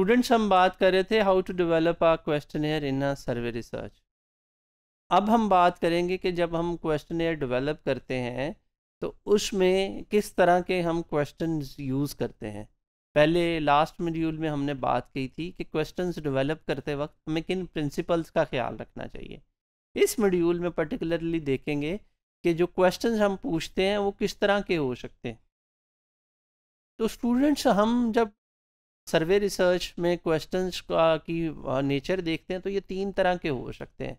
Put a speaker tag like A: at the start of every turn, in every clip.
A: Students हम बात कर रहे थे how to develop a question in a survey research अब हम बात करेंगे कि जब हम क्वेश्चन डेवलप करते हैं तो उसमें किस तरह के हम क्वेश्चन यूज़ करते हैं पहले लास्ट मॉड्यूल में हमने बात की थी कि क्वेश्चंस डेवलप करते वक्त हमें किन प्रिंसिपल्स का ख्याल रखना चाहिए इस मॉड्यूल में पर्टिकुलरली देखेंगे कि जो क्वेश्चन हम पूछते हैं वो किस तरह के हो सकते हैं तो स्टूडेंट्स हम जब सर्वे रिसर्च में क्वेश्चंस का की नेचर देखते हैं तो ये तीन तरह के हो सकते हैं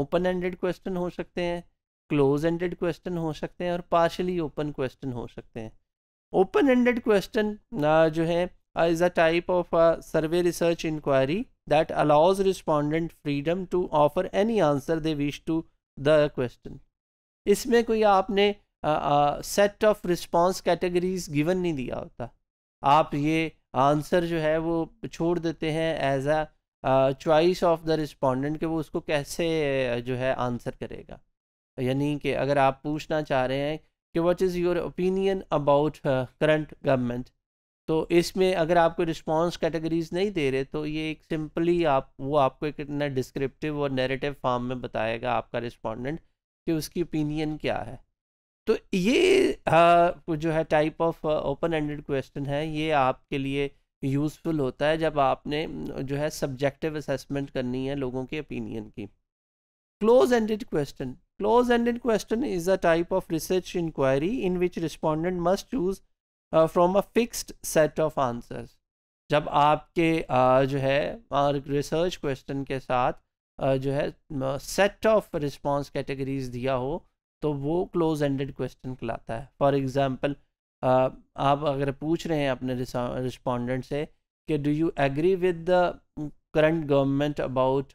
A: ओपन एंडेड क्वेश्चन हो सकते हैं क्लोज एंडेड क्वेश्चन हो सकते हैं और पार्शली ओपन क्वेश्चन हो सकते हैं ओपन एंडेड क्वेश्चन जो है is a type of survey research inquiry that allows respondent freedom to offer any answer they wish to the question इसमें कोई आपने set of response categories given नहीं दिया होता आप ये आंसर जो है वो छोड़ देते हैं as a choice of the respondent कि वो उसको कैसे uh, जो है आंसर करेगा यानी कि अगर आप पूछना चाह रहे हैं कि what is your opinion about current government तो इसमें अगर आपको रिस्पांस कैटेगरीज नहीं दे रहे तो ये एक सिंपली आप वो आपको एक ना डिस्क्रिप्टिव और नैरेटिव फॉर्म में बताएगा आपका रिस्पॉन्डेंट कि उसकी ओपिनियन क्या है तो ये आ, जो है type of open ended question है ये आपके लिए यूज़फुल होता है जब आपने जो है सब्जेक्टिव असेसमेंट करनी है लोगों के ओपिनियन की close ended question close ended question is a type of research inquiry in which respondent must choose from a fixed set of answers जब आपके uh, जो है रिसर्च क्वेश्चन के साथ uh, जो है सेट ऑफ रिस्पॉन्स कैटेगरीज दिया हो तो वो क्लोज एंडेड क्वेश्चन कहलाता है फॉर एग्ज़ाम्पल आप अगर पूछ रहे हैं अपने रिस्पॉन्डेंट से कि do you agree with the current government about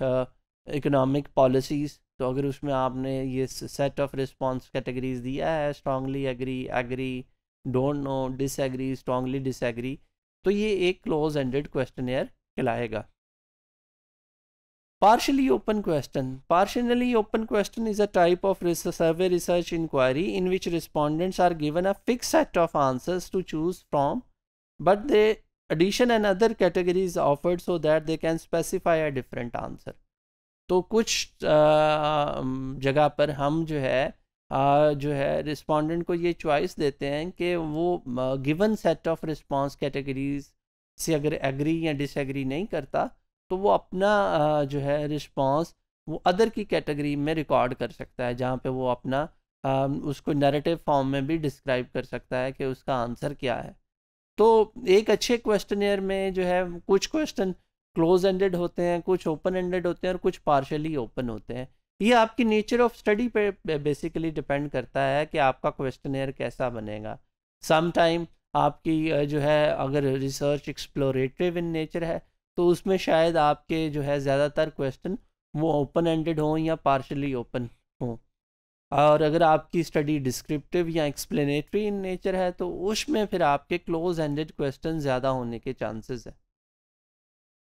A: economic policies तो अगर उसमें आपने ये सेट ऑफ रिस्पॉन्स कैटेगरीज दिया है strongly agree agree don't know disagree strongly disagree तो ये एक क्लोज एंडेड क्वेश्चन कहलाएगा Partially open question. Partially open question is a type of research, survey research inquiry in which respondents are given a fixed set of answers to choose from, but they addition and other categories offered so that they can specify a different answer. तो कुछ uh, जगह पर हम जो है uh, जो है respondent को ये चॉइस देते हैं कि वो given set of response categories से अगर एग्री या डिसएग्री नहीं करता तो वो अपना जो है रिस्पॉन्स वो अदर की कैटेगरी में रिकॉर्ड कर सकता है जहाँ पे वो अपना उसको नरेटिव फॉर्म में भी डिस्क्राइब कर सकता है कि उसका आंसर क्या है तो एक अच्छे क्वेश्चन में जो है कुछ क्वेश्चन क्लोज एंडेड होते हैं कुछ ओपन एंडेड होते हैं और कुछ पार्शली ओपन होते हैं ये आपकी नेचर ऑफ स्टडी पे बेसिकली डिपेंड करता है कि आपका क्वेश्चन कैसा बनेगा समटाइम आपकी जो है अगर रिसर्च एक्सप्लोरेटिव इन नेचर है तो उसमें शायद आपके जो है ज़्यादातर क्वेश्चन वो ओपन एंडेड हों या पार्शली ओपन हों और अगर आपकी स्टडी डिस्क्रिप्टिव या एक्सप्लेनेटरी इन नेचर है तो उसमें फिर आपके क्लोज एंडेड क्वेश्चन ज़्यादा होने के चांसेस हैं